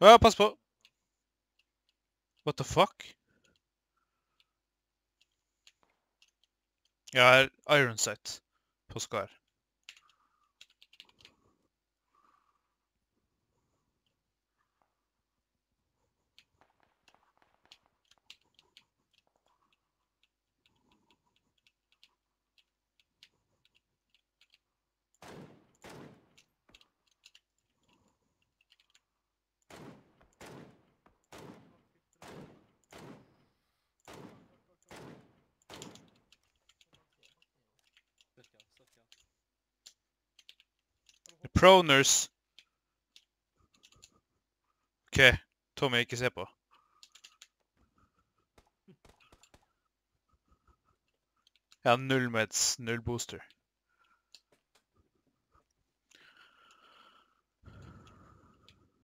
Ja, pass på. What the fuck? Jeg har iron sight på Skar. Proners. OK. Tommy, ikke se på. Jeg har null meds, null booster.